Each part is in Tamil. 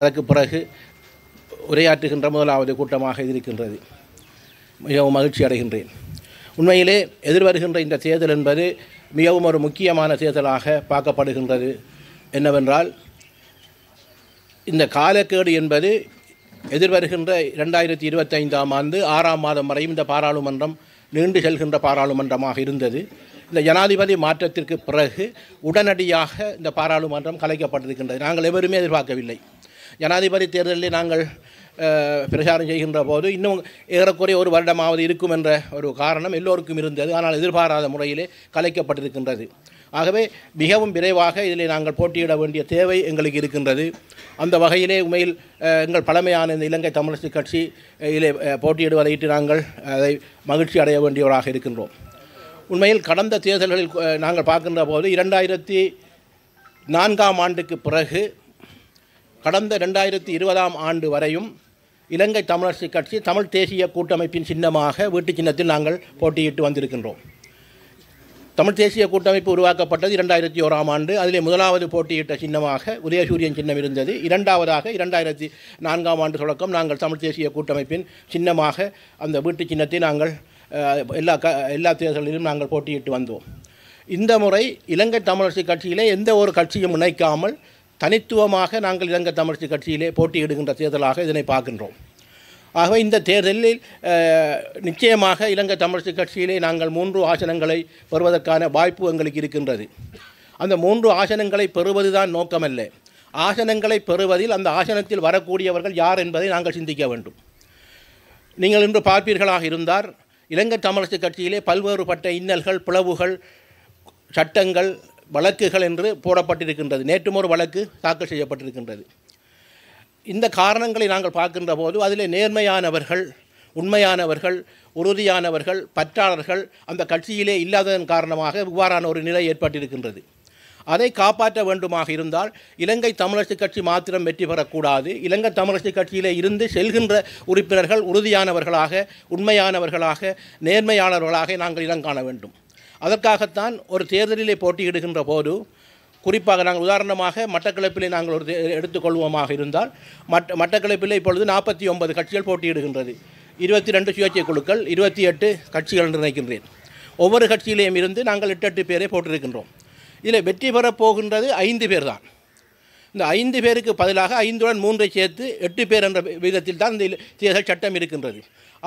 அதற்கு பிறகு உரையாற்றுகின்ற முதலாவது கூட்டமாக இருக்கின்றது மிகவும் மகிழ்ச்சி அடைகின்றேன் உண்மையிலே எதிர்வருகின்ற இந்த தேர்தல் என்பது மிகவும் ஒரு முக்கியமான தேர்தலாக பார்க்கப்படுகின்றது என்னவென்றால் இந்த காலக்கேடு என்பது எதிர்வருகின்ற இரண்டாயிரத்தி இருபத்தைந்தாம் ஆண்டு ஆறாம் மாதம் வரையும் இந்த பாராளுமன்றம் நீண்டு செல்கின்ற பாராளுமன்றமாக இருந்தது இந்த ஜனாதிபதி மாற்றத்திற்கு பிறகு உடனடியாக இந்த பாராளுமன்றம் கலைக்கப்பட்டிருக்கின்றது நாங்கள் எவருமே எதிர்பார்க்கவில்லை ஜனாதிபதி தேர்தலில் நாங்கள் பிரச்சாரம் செய்கின்ற போது இன்னும் ஏறக்குறைய ஒரு வருடமாவது இருக்கும் என்ற ஒரு காரணம் எல்லோருக்கும் இருந்தது ஆனால் எதிர்பாராத முறையிலே கலைக்கப்பட்டிருக்கின்றது ஆகவே மிகவும் விரைவாக இதில் நாங்கள் போட்டியிட வேண்டிய தேவை எங்களுக்கு இருக்கின்றது அந்த வகையிலே உண்மையில் எங்கள் பழமையான இந்த இலங்கை தமிழரசு கட்சி இதில் போட்டியிடுவதையிட்டு நாங்கள் அதை மகிழ்ச்சி அடைய வேண்டியவராக இருக்கின்றோம் உண்மையில் கடந்த தேர்தல்களில் நாங்கள் பார்க்கின்ற போது இரண்டாயிரத்தி நான்காம் ஆண்டுக்கு பிறகு கடந்த ரெண்டாயிரத்தி இருபதாம் ஆண்டு வரையும் இலங்கை தமிழரசு கட்சி தமிழ் தேசிய கூட்டமைப்பின் சின்னமாக வீட்டு சின்னத்தில் நாங்கள் போட்டியிட்டு வந்திருக்கின்றோம் தமிழ் தேசிய கூட்டமைப்பு உருவாக்கப்பட்டது இரண்டாயிரத்தி ஓராம் ஆண்டு அதிலே முதலாவது போட்டியிட்ட சின்னமாக உதயசூரியன் சின்னம் இருந்தது இரண்டாவதாக இரண்டாயிரத்தி நான்காம் ஆண்டு தொடக்கம் நாங்கள் தமிழ் தேசிய கூட்டமைப்பின் சின்னமாக அந்த வீட்டு சின்னத்தை நாங்கள் எல்லா க எல்லா தேர்தலிலும் நாங்கள் போட்டியிட்டு வந்தோம் இந்த முறை இலங்கை தமிழரசு கட்சியிலே எந்த ஒரு கட்சியும் இணைக்காமல் தனித்துவமாக நாங்கள் இலங்கை தமிழ்ச்சி கட்சியிலே போட்டியிடுகின்ற தேர்தலாக இதனை பார்க்கின்றோம் ஆகவே இந்த தேர்தலில் நிச்சயமாக இலங்கை தமிழ்ச்சி கட்சியிலே நாங்கள் மூன்று ஆசனங்களை பெறுவதற்கான வாய்ப்பு எங்களுக்கு இருக்கின்றது அந்த மூன்று ஆசனங்களை பெறுவது தான் நோக்கமல்ல ஆசனங்களை பெறுவதில் அந்த ஆசனத்தில் வரக்கூடியவர்கள் யார் என்பதை நாங்கள் சிந்திக்க வேண்டும் நீங்கள் இன்று பார்ப்பீர்களாக இருந்தார் இலங்கை தமிழரசு கட்சியிலே பல்வேறுபட்ட இன்னல்கள் பிளவுகள் சட்டங்கள் வழக்குகள் என்று போடப்பட்டிருக்கின்றது நேற்றுமோர் வழக்கு தாக்கல் செய்யப்பட்டிருக்கின்றது இந்த காரணங்களை நாங்கள் பார்க்கின்ற போது அதில் நேர்மையானவர்கள் உண்மையானவர்கள் உறுதியானவர்கள் பற்றாளர்கள் அந்த கட்சியிலே இல்லாததன் காரணமாக இவ்வாறான ஒரு நிலை ஏற்பட்டிருக்கின்றது அதை காப்பாற்ற வேண்டுமாக இருந்தால் இலங்கை தமிழரசு கட்சி மாத்திரம் வெற்றி பெறக்கூடாது இலங்கை தமிழரசு கட்சியிலே இருந்து செல்கின்ற உறுப்பினர்கள் உறுதியானவர்களாக உண்மையானவர்களாக நேர்மையானவர்களாக நாங்கள் இடம் காண வேண்டும் அதற்காகத்தான் ஒரு தேர்தலிலே போட்டியிடுகின்ற போது குறிப்பாக நாங்கள் உதாரணமாக மட்டக்கிழப்பிலே நாங்கள் ஒரு எடுத்துக்கொள்வோமாக இருந்தால் மட்ட மட்டக்களப்பிலே இப்பொழுது நாற்பத்தி ஒன்பது கட்சிகள் போட்டியிடுகின்றது இருபத்தி ரெண்டு சுயேட்சை குழுக்கள் இருபத்தி எட்டு கட்சிகள் என்று நினைக்கின்றேன் ஒவ்வொரு கட்சியிலேயும் இருந்து நாங்கள் எட்டு எட்டு பேரை போட்டிருக்கின்றோம் இதில் வெற்றி பெறப் போகின்றது ஐந்து பேர் தான் இந்த ஐந்து பேருக்கு பதிலாக ஐந்துடன் மூன்றை சேர்த்து எட்டு பேர் என்ற விகிதத்தில் தான் இந்த தேர்தல் சட்டம் இருக்கின்றது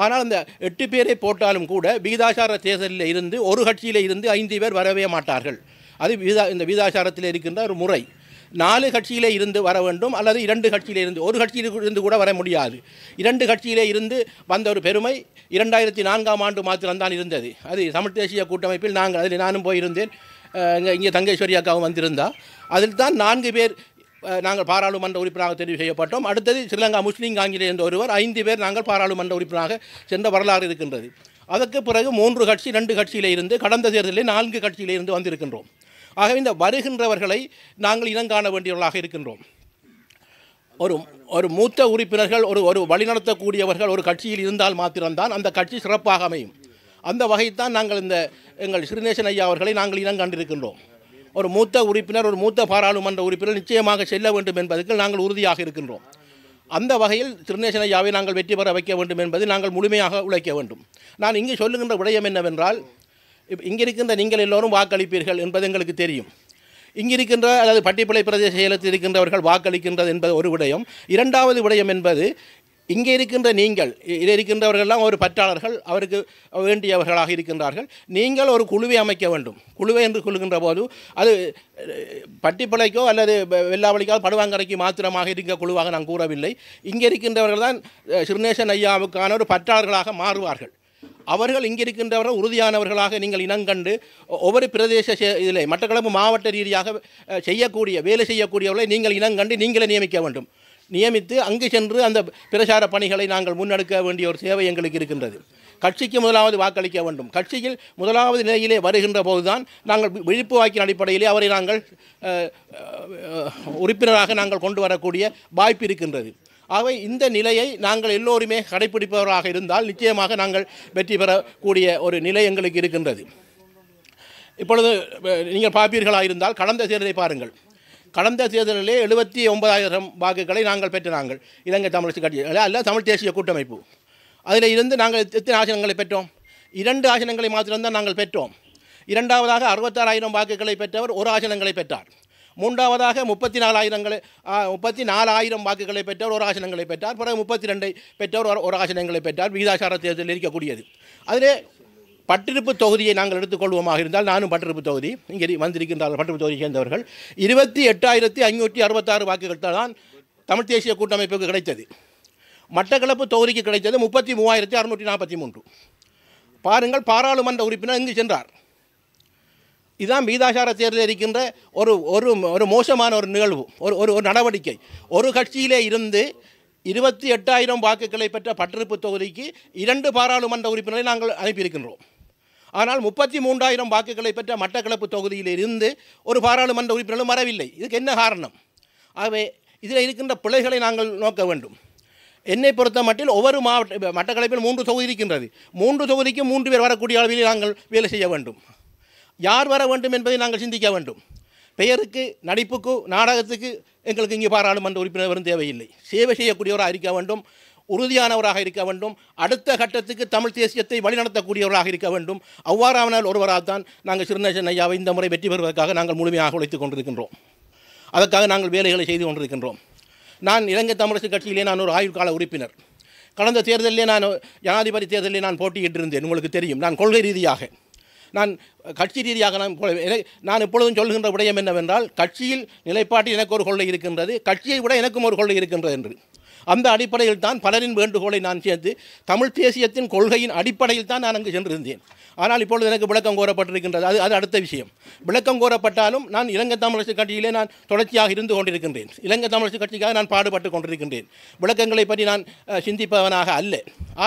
ஆனால் அந்த எட்டு பேரை போட்டாலும் கூட விகிதாசார தேர்தலில் இருந்து ஒரு கட்சியில் இருந்து ஐந்து பேர் வரவே மாட்டார்கள் அது விதா இந்த விகிதாசாரத்தில் இருக்கின்ற ஒரு முறை நாலு கட்சியிலே இருந்து வர வேண்டும் அல்லது இரண்டு கட்சியிலே இருந்து ஒரு கட்சியில் இருந்து கூட வர முடியாது இரண்டு கட்சியிலே இருந்து வந்த ஒரு பெருமை இரண்டாயிரத்தி நான்காம் ஆண்டு மாத்திரம்தான் இருந்தது அது தமிழ் தேசிய கூட்டமைப்பில் நாங்கள் அதில் நானும் போயிருந்தேன் இங்கே இங்கே தங்கேஸ்வரி அக்காவும் வந்திருந்தா அதில் தான் நான்கு பேர் நாங்கள் பாராளுமன்ற உறுப்பினராக தெரிவு செய்யப்பட்டோம் அடுத்தது ஸ்ரீலங்கா முஸ்லீம் காங்கிரஸ் என்ற ஒருவர் ஐந்து பேர் நாங்கள் பாராளுமன்ற உறுப்பினராக சென்ற வரலாறு இருக்கின்றது அதற்கு பிறகு மூன்று கட்சி ரெண்டு கட்சியில் இருந்து கடந்த தேர்தலில் நான்கு கட்சியில் இருந்து வந்திருக்கின்றோம் ஆகவே இந்த வருகின்றவர்களை நாங்கள் இனங்காண வேண்டியவர்களாக இருக்கின்றோம் ஒரு ஒரு மூத்த உறுப்பினர்கள் ஒரு ஒரு வழிநடத்தக்கூடியவர்கள் ஒரு கட்சியில் இருந்தால் மாத்திரம்தான் அந்த கட்சி சிறப்பாக அமையும் அந்த வகைத்தான் நாங்கள் இந்த எங்கள் சிறுநேசன் ஐயா அவர்களை நாங்கள் இனங்காண்டிருக்கின்றோம் ஒரு மூத்த உறுப்பினர் ஒரு மூத்த பாராளுமன்ற உறுப்பினர் நிச்சயமாக செல்ல வேண்டும் என்பதற்கு நாங்கள் உறுதியாக இருக்கின்றோம் அந்த வகையில் திருநேசன் ஐயாவை நாங்கள் வெற்றி பெற வைக்க வேண்டும் என்பது நாங்கள் முழுமையாக உழைக்க வேண்டும் நான் இங்கு சொல்லுகின்ற விடயம் என்னவென்றால் இங்கிருக்கின்ற நீங்கள் எல்லோரும் வாக்களிப்பீர்கள் என்பது எங்களுக்கு தெரியும் இங்கிருக்கின்ற அல்லது பட்டிப்பளை பிரதேச செயலத்தில் இருக்கின்றவர்கள் வாக்களிக்கின்றது என்பது ஒரு விடயம் இரண்டாவது விடயம் என்பது இங்கே இருக்கின்ற நீங்கள் இதில் இருக்கின்றவர்கள்லாம் ஒரு பற்றாளர்கள் அவருக்கு வேண்டியவர்களாக இருக்கின்றார்கள் நீங்கள் ஒரு குழுவை அமைக்க வேண்டும் குழுவை என்று கொள்கின்ற போது அது பட்டிப்பளைக்கோ அல்லது வெள்ளாவளிக்கோ படுவாங்கரைக்கு மாத்திரமாக இருக்க குழுவாக நான் கூறவில்லை இங்கே இருக்கின்றவர்கள் தான் சிறுநேசன் ஐயாவுக்கான ஒரு பற்றாளர்களாக மாறுவார்கள் அவர்கள் இங்கே இருக்கின்றவர்கள் உறுதியானவர்களாக நீங்கள் இனங்கண்டு ஒவ்வொரு பிரதேச இதில் மட்டக்களப்பு மாவட்ட ரீதியாக செய்யக்கூடிய வேலை செய்யக்கூடியவர்களை நீங்கள் இனங்கண்டு நீங்களே நியமிக்க வேண்டும் நியமித்து அங்கு சென்று அந்த பிரச்சார பணிகளை நாங்கள் முன்னெடுக்க வேண்டிய ஒரு சேவை எங்களுக்கு இருக்கின்றது கட்சிக்கு முதலாவது வாக்களிக்க வேண்டும் கட்சியில் முதலாவது நிலையிலே வருகின்ற போதுதான் நாங்கள் விழிப்பு வாக்கின் அடிப்படையிலே அவரை நாங்கள் உறுப்பினராக நாங்கள் கொண்டு வரக்கூடிய வாய்ப்பு இருக்கின்றது ஆகவே இந்த நிலையை நாங்கள் எல்லோருமே கடைபிடிப்பவராக இருந்தால் நிச்சயமாக நாங்கள் வெற்றி பெறக்கூடிய ஒரு நிலை எங்களுக்கு இருக்கின்றது இப்பொழுது நீங்கள் பார்ப்பீர்களாக இருந்தால் கடந்த தேர்தலை பாருங்கள் கடந்த தேர்தலிலே எழுபத்தி ஒன்பதாயிரம் வாக்குகளை நாங்கள் பெற்ற நாங்கள் இலங்கை தமிழ் கட்சி அல்ல தமிழ் தேசிய கூட்டமைப்பு அதில் இருந்து நாங்கள் எத்தனை ஆசனங்களை பெற்றோம் இரண்டு ஆசனங்களை மாத்திரம்தான் நாங்கள் பெற்றோம் இரண்டாவதாக அறுபத்தாறாயிரம் வாக்குகளை பெற்றவர் ஒரு ஆசனங்களை பெற்றார் மூன்றாவதாக முப்பத்தி நாலாயிரங்களை முப்பத்தி நாலாயிரம் வாக்குகளை பெற்றவர் ஒரு ஆசனங்களை பெற்றார் பிறகு முப்பத்தி ரெண்டை பெற்றவர் ஒரு ஆசனங்களை பெற்றார் விகிதாசார தேர்தலில் இருக்கக்கூடியது அதிலே பட்டிருப்பு தொகுதியை நாங்கள் எடுத்துக்கொள்வோமாக இருந்தால் நானும் பட்டிருப்பு தொகுதி இங்கே வந்திருக்கின்றார்கள் பட்டிருப்பு தொகுதியை சேர்ந்தவர்கள் இருபத்தி எட்டாயிரத்தி ஐநூற்றி அறுபத்தாறு வாக்குகள் தான் தமிழ் தேசிய கூட்டமைப்புக்கு கிடைத்தது மட்டக்களப்பு தொகுதிக்கு கிடைத்தது முப்பத்தி மூவாயிரத்தி அறுநூற்றி நாற்பத்தி மூன்று பாருங்கள் பாராளுமன்ற உறுப்பினர் இங்கு சென்றார் இதுதான் மீதாசார தேர்தலில் இருக்கின்ற ஒரு ஒரு ஒரு மோசமான ஒரு நிகழ்வு ஒரு ஒரு ஒரு நடவடிக்கை ஒரு கட்சியிலே இருந்து இருபத்தி எட்டாயிரம் வாக்குகளை பெற்ற பட்டிருப்பு தொகுதிக்கு இரண்டு பாராளுமன்ற உறுப்பினரை நாங்கள் அனுப்பியிருக்கின்றோம் ஆனால் முப்பத்தி மூன்றாயிரம் வாக்குகளை பெற்ற மட்டக்களப்பு தொகுதியில் இருந்து ஒரு பாராளுமன்ற உறுப்பினரும் வரவில்லை இதுக்கு என்ன காரணம் ஆகவே இதில் இருக்கின்ற பிள்ளைகளை நாங்கள் நோக்க வேண்டும் என்னை பொறுத்த மட்டில் ஒவ்வொரு மாவட்ட மட்டக்களப்பில் மூன்று தொகுதி இருக்கின்றது மூன்று தொகுதிக்கும் மூன்று பேர் வரக்கூடிய அளவில் நாங்கள் வேலை செய்ய வேண்டும் யார் வர வேண்டும் என்பதை நாங்கள் சிந்திக்க வேண்டும் பெயருக்கு நடிப்புக்கு நாடகத்துக்கு எங்களுக்கு இங்கே பாராளுமன்ற உறுப்பினர் வரும் தேவையில்லை சேவை செய்யக்கூடியவராக இருக்க வேண்டும் உறுதியானவராக இருக்க வேண்டும் அடுத்த கட்டத்துக்கு தமிழ் தேசியத்தை வழிநடத்தக்கூடியவராக இருக்க வேண்டும் அவ்வாறானால் ஒருவராக தான் நாங்கள் சிறுநேசன் ஐயாவை இந்த முறை வெற்றி பெறுவதற்காக நாங்கள் முழுமையாக உழைத்துக் கொண்டிருக்கின்றோம் அதற்காக நாங்கள் வேலைகளை செய்து கொண்டிருக்கின்றோம் நான் இலங்கை தமிழரசு கட்சியிலே நான் ஒரு ஆயுள் கால உறுப்பினர் கடந்த தேர்தலிலே நான் ஜனாதிபதி தேர்தலில் நான் போட்டியிட்டிருந்தேன் உங்களுக்கு தெரியும் நான் கொள்கை ரீதியாக நான் கட்சி ரீதியாக நான் நான் இப்பொழுதும் சொல்கின்ற விடயம் என்னவென்றால் கட்சியில் நிலைப்பாட்டில் எனக்கு ஒரு கொள்கை இருக்கின்றது கட்சியை விட எனக்கும் ஒரு கொள்கை இருக்கின்றது என்று அந்த அடிப்படையில் தான் பலரின் வேண்டுகோளை நான் சேர்த்து தமிழ் தேசியத்தின் கொள்கையின் அடிப்படையில் தான் நான் அங்கு சென்றிருந்தேன் ஆனால் இப்பொழுது எனக்கு விளக்கம் கோரப்பட்டிருக்கின்றது அது அது அடுத்த விஷயம் விளக்கம் கோரப்பட்டாலும் நான் இலங்கை தமிழரசு கட்சியிலே நான் தொடர்ச்சியாக இருந்து கொண்டிருக்கின்றேன் இலங்கை தமிழரசு கட்சிக்காக நான் பாடுபட்டு கொண்டிருக்கின்றேன் விளக்கங்களை பற்றி நான் சிந்திப்பவனாக அல்ல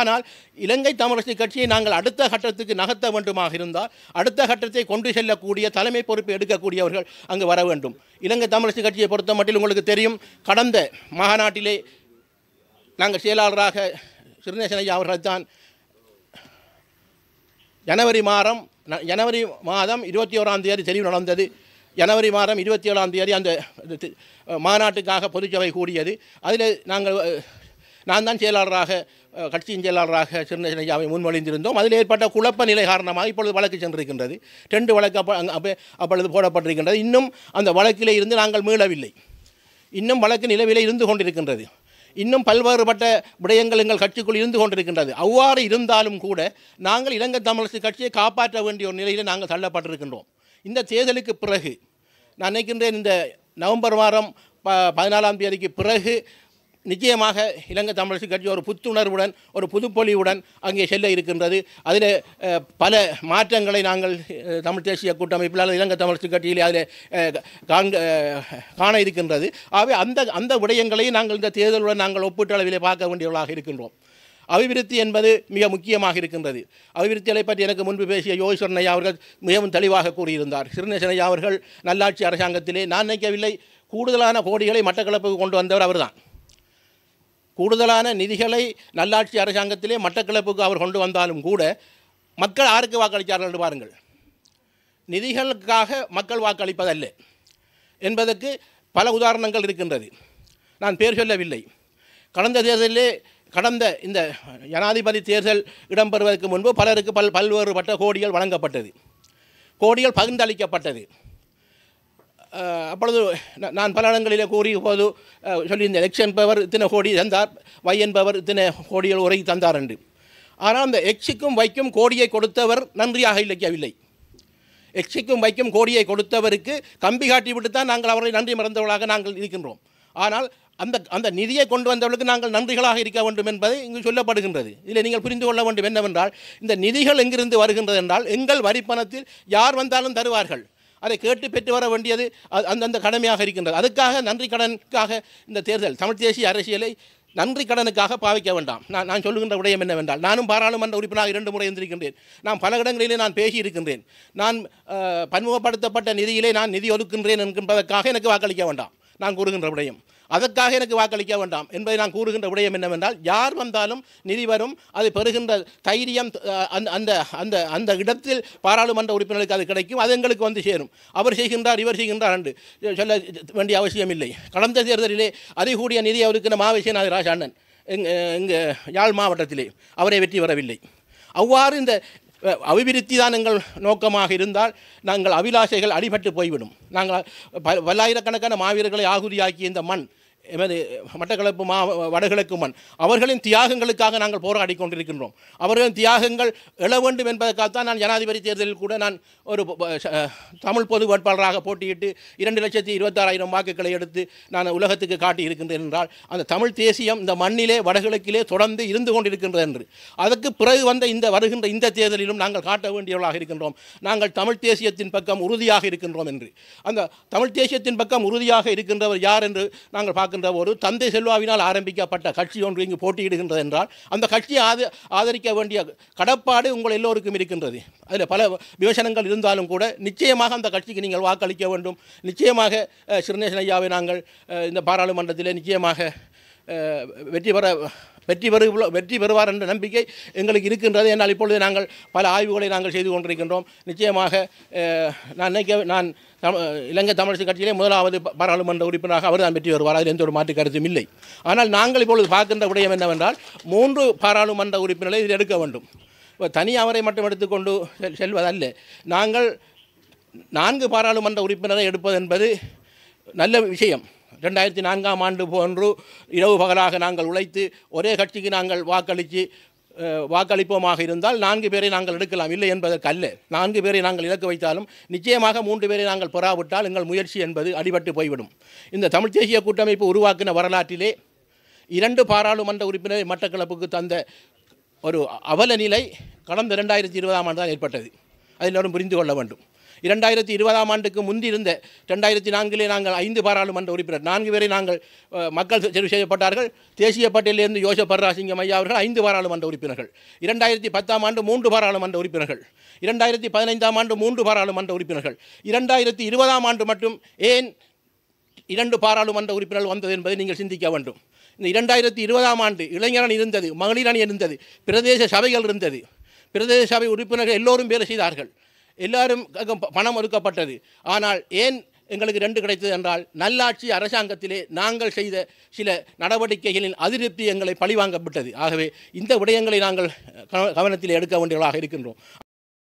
ஆனால் இலங்கை தமிழரசு கட்சியை நாங்கள் அடுத்த கட்டத்துக்கு நகர்த்த வேண்டுமாக இருந்தால் அடுத்த கட்டத்தை கொண்டு செல்லக்கூடிய தலைமை பொறுப்பு எடுக்கக்கூடியவர்கள் அங்கு வர வேண்டும் இலங்கை தமிழரசு கட்சியை பொறுத்த மட்டும் உங்களுக்கு தெரியும் கடந்த மாநாட்டிலே நாங்கள் செயலாளராக சிறுநேசன் ஐயா அவர்கள்தான் ஜனவரி மாதம் ஜனவரி மாதம் இருபத்தி ஓராம் தேதி தெளிவு நடந்தது ஜனவரி மாதம் இருபத்தி ஏழாம் தேதி அந்த மாநாட்டுக்காக பொதுச்சபை கூடியது அதில் நாங்கள் நான் தான் செயலாளராக கட்சியின் செயலாளராக சிறுநேசனையாவை முன்மொழிந்திருந்தோம் அதில் ஏற்பட்ட குழப்ப நிலை காரணமாக இப்பொழுது வழக்கு சென்றிருக்கின்றது ரெண்டு வழக்கு அப்போ அப்பொழுது போடப்பட்டிருக்கின்றது இன்னும் அந்த வழக்கிலே இருந்து நாங்கள் மீளவில்லை இன்னும் வழக்கு நிலவிலே இருந்து கொண்டிருக்கின்றது இன்னும் பல்வேறுபட்ட விடயங்கள் எங்கள் கட்சிக்குள் இருந்து கொண்டிருக்கின்றது அவ்வாறு இருந்தாலும் கூட நாங்கள் இலங்கை தமிழரசு கட்சியை காப்பாற்ற வேண்டிய ஒரு நிலையில் நாங்கள் தள்ளப்பட்டிருக்கின்றோம் இந்த தேர்தலுக்கு பிறகு நான் நினைக்கின்றேன் இந்த நவம்பர் மாதம் ப பதினாலாம் தேதிக்கு பிறகு நிச்சயமாக இலங்கை தமிழரசு கட்சி ஒரு புத்துணர்வுடன் ஒரு புதுப்பொலிவுடன் அங்கே செல்ல இருக்கின்றது அதில் பல மாற்றங்களை நாங்கள் தமிழ் தேசிய கூட்டமைப்பில் அல்லது இலங்கை தமிழரசு கட்சியில் அதில் காண இருக்கின்றது ஆகவே அந்த அந்த விடயங்களையும் நாங்கள் இந்த தேர்தலுடன் நாங்கள் ஒப்பீட்டளவிலே பார்க்க வேண்டியவர்களாக இருக்கின்றோம் அபிவிருத்தி என்பது மிக முக்கியமாக இருக்கின்றது அபிவிருத்திகளை பற்றி எனக்கு முன்பு பேசிய யோகீஸ்வரன் ஐயா அவர்கள் மிகவும் தெளிவாக கூறியிருந்தார் சிறுநேசனையா அவர்கள் நல்லாட்சி அரசாங்கத்திலே நான் நினைக்கவில்லை கூடுதலான கோடிகளை மட்டக்களப்புக்கு கொண்டு வந்தவர் அவர்தான் கூடுதலான நிதிகளை நல்லாட்சி அரசாங்கத்திலே மட்டக்களப்புக்கு அவர் கொண்டு வந்தாலும் கூட மக்கள் யாருக்கு வாக்களித்தார்கள் என்று பாருங்கள் நிதிகளுக்காக மக்கள் வாக்களிப்பதல்ல என்பதற்கு பல உதாரணங்கள் இருக்கின்றது நான் பேர் சொல்லவில்லை கடந்த தேர்தலிலே கடந்த இந்த ஜனாதிபதி தேர்தல் இடம்பெறுவதற்கு முன்பு பலருக்கு பல் பல்வேறுபட்ட கோடிகள் வழங்கப்பட்டது கோடிகள் பகிர்ந்தளிக்கப்பட்டது அப்பொழுது நான் பல இடங்களில் கூறிய போது இந்த எக்ஸ் என்பவர் இத்தனை கோடி தந்தார் வை என்பவர் இத்தனை கோடிகள் உரை தந்தார் என்று ஆனால் அந்த எக்ஸுக்கும் வைக்கும் கோடியை கொடுத்தவர் நன்றியாக இலக்கியவில்லை எக்ஸுக்கும் வைக்கும் கோடியை கொடுத்தவருக்கு கம்பி காட்டி விட்டு தான் நாங்கள் அவரை நன்றி மறந்தவர்களாக நாங்கள் இருக்கின்றோம் ஆனால் அந்த அந்த நிதியை கொண்டு வந்தவர்களுக்கு நாங்கள் நன்றிகளாக இருக்க வேண்டும் என்பதை இங்கு சொல்லப்படுகின்றது இதில் நீங்கள் புரிந்து கொள்ள வேண்டும் என்னவென்றால் இந்த நிதிகள் எங்கிருந்து வருகின்றது என்றால் எங்கள் வரிப்பணத்தில் யார் வந்தாலும் தருவார்கள் அதை கேட்டு பெற்று வர வேண்டியது அந்தந்த கடமையாக இருக்கின்றது அதுக்காக நன்றி கடனுக்காக இந்த தேர்தல் தமிழ் தேசிய அரசியலை நன்றி கடனுக்காக பாவிக்க வேண்டாம் நான் நான் சொல்லுகின்ற விடயம் என்னவென்றால் நானும் பாராளுமன்ற உறுப்பினராக இரண்டு முறை இருந்திருக்கின்றேன் நான் பல இடங்களிலே நான் பேசியிருக்கின்றேன் நான் பன்முகப்படுத்தப்பட்ட நிதியிலே நான் நிதி ஒதுக்கின்றேன் என்கின்றதற்காக எனக்கு வாக்களிக்க வேண்டாம் நான் கூறுகின்ற விடயம் அதற்காக எனக்கு வாக்களிக்க வேண்டாம் என்பதை நான் கூறுகின்ற விடயம் என்னவென்றால் யார் வந்தாலும் நிதி வரும் அது பெறுகின்ற தைரியம் அந்த அந்த அந்த இடத்தில் பாராளுமன்ற உறுப்பினர்களுக்கு அது கிடைக்கும் அது எங்களுக்கு வந்து சேரும் அவர் செய்கின்றார் இவர் செய்கின்றார் என்று சொல்ல வேண்டிய அவசியம் இல்லை கடந்த தேர்தலிலே அதிகூடிய நிதி அவருக்கிற மாவிசயநாத ராஜ எங்கள் இங்கே யாழ் மாவட்டத்திலே அவரை வெற்றி வரவில்லை அவ்வாறு இந்த அபிவிருத்தி தான் எங்கள் நோக்கமாக இருந்தால் நாங்கள் அபிலாஷைகள் அடிபட்டு போய்விடும் நாங்கள் பல்லாயிரக்கணக்கான மாவீரர்களை ஆகுதியாக்கிய இந்த மண் எமது மட்டக்களப்பு மா வடகிழக்கு மண் அவர்களின் தியாகங்களுக்காக நாங்கள் போராடி கொண்டிருக்கின்றோம் அவர்களின் தியாகங்கள் எழ வேண்டும் என்பதற்காகத்தான் நான் ஜனாதிபதி தேர்தலில் கூட நான் ஒரு தமிழ் பொது வேட்பாளராக போட்டியிட்டு இரண்டு லட்சத்தி இருபத்தாறாயிரம் வாக்குகளை எடுத்து நான் உலகத்துக்கு காட்டி இருக்கின்றேன் என்றால் அந்த தமிழ் தேசியம் இந்த மண்ணிலே வடகிழக்கிலே தொடர்ந்து இருந்து கொண்டிருக்கின்றது என்று அதற்கு பிறகு வந்த இந்த வருகின்ற இந்த தேர்தலிலும் நாங்கள் காட்ட வேண்டியவர்களாக இருக்கின்றோம் நாங்கள் தமிழ் தேசியத்தின் பக்கம் உறுதியாக இருக்கின்றோம் என்று அந்த தமிழ் தேசியத்தின் பக்கம் உறுதியாக இருக்கின்றவர் யார் என்று நாங்கள் பார்க்க உருவாக்குகின்ற ஒரு தந்தை செல்வாவினால் ஆரம்பிக்கப்பட்ட கட்சி ஒன்று இங்கு போட்டியிடுகின்றது என்றால் அந்த கட்சியை ஆத ஆதரிக்க வேண்டிய கடப்பாடு உங்கள் எல்லோருக்கும் இருக்கின்றது அதில் பல விமர்சனங்கள் இருந்தாலும் கூட நிச்சயமாக அந்த கட்சிக்கு நீங்கள் வாக்களிக்க வேண்டும் நிச்சயமாக சிறுநேசன் ஐயாவை நாங்கள் இந்த பாராளுமன்றத்தில் நிச்சயமாக வெற்றி பெற வெற்றி பெறு வெற்றி பெறுவார் என்ற நம்பிக்கை எங்களுக்கு இருக்கின்றது என்னால் இப்பொழுது நாங்கள் பல ஆய்வுகளை நாங்கள் செய்து கொண்டிருக்கின்றோம் நிச்சயமாக நான் நினைக்க நான் இலங்கை தமிழரசு கட்சியிலே முதலாவது பாராளுமன்ற உறுப்பினராக அவர் தான் வெற்றி வருவார் அதில் எந்த ஒரு மாற்று கருத்தும் இல்லை ஆனால் நாங்கள் இப்பொழுது பார்க்கின்ற விடயம் என்னவென்றால் மூன்று பாராளுமன்ற உறுப்பினர்களை இதில் எடுக்க வேண்டும் இப்போ தனி அவரை மட்டும் எடுத்துக்கொண்டு செல்வதல்ல நாங்கள் நான்கு பாராளுமன்ற உறுப்பினரை எடுப்பது என்பது நல்ல விஷயம் ரெண்டாயிரத்தி நான்காம் ஆண்டு போன்று இரவு பகலாக நாங்கள் உழைத்து ஒரே கட்சிக்கு நாங்கள் வாக்களித்து வாக்களிப்போமாக இருந்தால் நான்கு பேரை நாங்கள் எடுக்கலாம் இல்லை என்பதற்கு அல்ல நான்கு பேரை நாங்கள் இலக்கு வைத்தாலும் நிச்சயமாக மூன்று பேரை நாங்கள் பெறாவிட்டால் எங்கள் முயற்சி என்பது அடிபட்டு போய்விடும் இந்த தமிழ்த் தேசிய கூட்டமைப்பு உருவாக்கின வரலாற்றிலே இரண்டு பாராளுமன்ற உறுப்பினரை மட்டக்களப்புக்கு தந்த ஒரு அவல நிலை கடந்த ரெண்டாயிரத்தி இருபதாம் ஆண்டு தான் ஏற்பட்டது அதில் எல்லோரும் புரிந்து கொள்ள வேண்டும் இரண்டாயிரத்தி இருபதாம் ஆண்டுக்கு முந்திருந்த ரெண்டாயிரத்தி நான்கிலே நாங்கள் ஐந்து பாராளுமன்ற உறுப்பினர் நான்கு பேரை நாங்கள் மக்கள் தெரிவு செய்யப்பட்டார்கள் தேசிய பட்டியலிருந்து யோச பர்ராசிங்கம் ஐயா அவர்கள் ஐந்து பாராளுமன்ற உறுப்பினர்கள் இரண்டாயிரத்தி பத்தாம் ஆண்டு மூன்று பாராளுமன்ற உறுப்பினர்கள் இரண்டாயிரத்தி பதினைந்தாம் ஆண்டு மூன்று பாராளுமன்ற உறுப்பினர்கள் இரண்டாயிரத்தி இருபதாம் ஆண்டு மட்டும் ஏன் இரண்டு பாராளுமன்ற உறுப்பினர்கள் வந்தது என்பதை நீங்கள் சிந்திக்க வேண்டும் இந்த இரண்டாயிரத்தி இருபதாம் ஆண்டு இளைஞரணி இருந்தது மகளிரணி இருந்தது பிரதேச சபைகள் இருந்தது பிரதேச சபை உறுப்பினர்கள் எல்லோரும் வேலை செய்தார்கள் எல்லாரும் பணம் ஒதுக்கப்பட்டது ஆனால் ஏன் எங்களுக்கு ரெண்டு கிடைத்தது என்றால் நல்லாட்சி அரசாங்கத்திலே நாங்கள் செய்த சில நடவடிக்கைகளின் அதிருப்தி எங்களை பழிவாங்கப்பட்டது ஆகவே இந்த விடயங்களை நாங்கள் கவனத்தில் எடுக்க வேண்டியவர்களாக இருக்கின்றோம்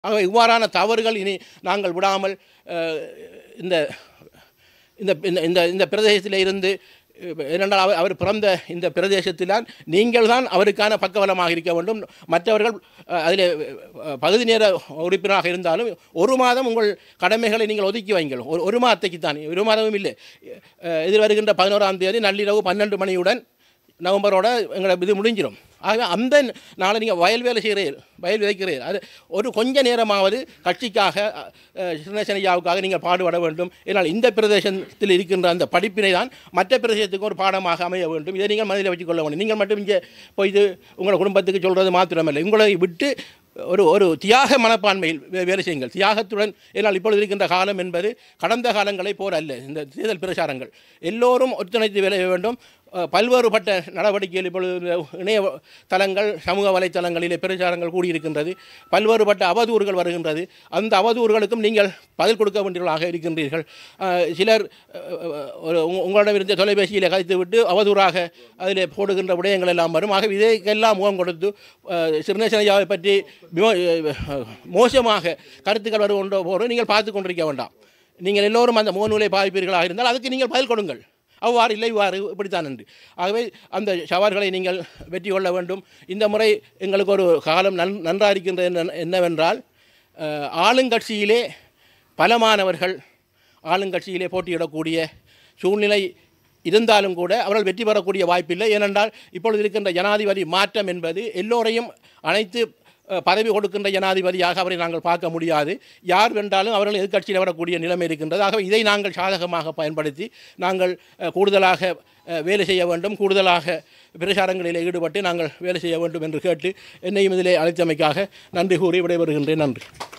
ஆகவே இவ்வாறான தவறுகள் இனி நாங்கள் விடாமல் இந்த இந்த இந்த இந்த பிரதேசத்தில் இருந்து ஏனென்றால் அவர் அவர் பிறந்த இந்த பிரதேசத்தில்தான் நீங்கள் தான் அவருக்கான பக்கவலமாக இருக்க வேண்டும் மற்றவர்கள் அதில் பகுதி நேர உறுப்பினராக இருந்தாலும் ஒரு மாதம் உங்கள் கடமைகளை நீங்கள் ஒதுக்கி வைங்கள் ஒரு ஒரு மாதத்துக்கு தான் ஒரு மாதமும் இல்லை எதிர்வருகின்ற பதினோராம் தேதி நள்ளிரவு பன்னெண்டு மணியுடன் நவம்பரோட எங்களை இது முடிஞ்சிடும் ஆகவே அந்த நாளை நீங்கள் வயல் வேலை செய்கிறீர் வயல் விதைக்கிறீர் அது ஒரு கொஞ்ச நேரமாவது கட்சிக்காக சின்னசனையாவுக்காக நீங்கள் பாடுபட வேண்டும் இதனால் இந்த பிரதேசத்தில் இருக்கின்ற அந்த படிப்பினை தான் மற்ற பிரதேசத்துக்கு ஒரு பாடமாக அமைய வேண்டும் இதை நீங்கள் மனதில் வச்சுக்கொள்ள வேண்டும் நீங்கள் மட்டும் இங்கே போய் இது உங்கள் குடும்பத்துக்கு சொல்கிறது மாத்திரமில்லை உங்களை விட்டு ஒரு ஒரு தியாக மனப்பான்மையில் வேலை செய்யுங்கள் தியாகத்துடன் என்னால் இப்பொழுது இருக்கின்ற காலம் என்பது கடந்த காலங்களை போர் அல்ல இந்த தேர்தல் பிரச்சாரங்கள் எல்லோரும் ஒத்துழைத்து வேலை வேண்டும் பல்வேறுபட்ட நடவடிக்கைகள் இப்பொழுது இணைய தளங்கள் சமூக வலைத்தளங்களிலே பிரச்சாரங்கள் கூடியிருக்கின்றது பல்வேறுபட்ட அவதூறுகள் வருகின்றது அந்த அவதூறுகளுக்கும் நீங்கள் பதில் கொடுக்க வேண்டியவர்களாக இருக்கின்றீர்கள் சிலர் உங்களிடம் இருந்த தொலைபேசியில் கழித்துவிட்டு அவதூறாக அதில் போடுகின்ற விடயங்கள் எல்லாம் வரும் ஆகவே இதைக்கெல்லாம் முகம் கொடுத்து சிறுநேசனையாவை பற்றி மோசமாக கருத்துக்கள் வருகின்ற போது நீங்கள் பார்த்து கொண்டிருக்க வேண்டாம் நீங்கள் எல்லோரும் அந்த முகநூலை பாதிப்பீர்களாக இருந்தால் அதுக்கு நீங்கள் பதில் கொடுங்கள் அவ்வாறு இல்லை இவ்வாறு இப்படித்தான் என்று ஆகவே அந்த சவால்களை நீங்கள் வெற்றி கொள்ள வேண்டும் இந்த முறை எங்களுக்கு ஒரு காலம் நன் நன்றாக இருக்கின்றது என்னவென்றால் ஆளுங்கட்சியிலே பல மாணவர்கள் ஆளுங்கட்சியிலே போட்டியிடக்கூடிய சூழ்நிலை இருந்தாலும் கூட அவர்கள் வெற்றி பெறக்கூடிய வாய்ப்பில்லை ஏனென்றால் இப்பொழுது இருக்கின்ற ஜனாதிபதி மாற்றம் என்பது எல்லோரையும் அனைத்து பதவி கொடுக்கின்ற ஜனாதிபதியாக அவரை நாங்கள் பார்க்க முடியாது யார் வென்றாலும் அவர்கள் எதிர்கட்சியில் வரக்கூடிய நிலைமை இருக்கின்றது ஆகவே இதை நாங்கள் சாதகமாக பயன்படுத்தி நாங்கள் கூடுதலாக வேலை செய்ய வேண்டும் கூடுதலாக பிரச்சாரங்களில் ஈடுபட்டு நாங்கள் வேலை செய்ய வேண்டும் என்று கேட்டு என்னையும் இதிலே அழைத்தமைக்காக நன்றி கூறி விடைபெறுகின்றேன் நன்றி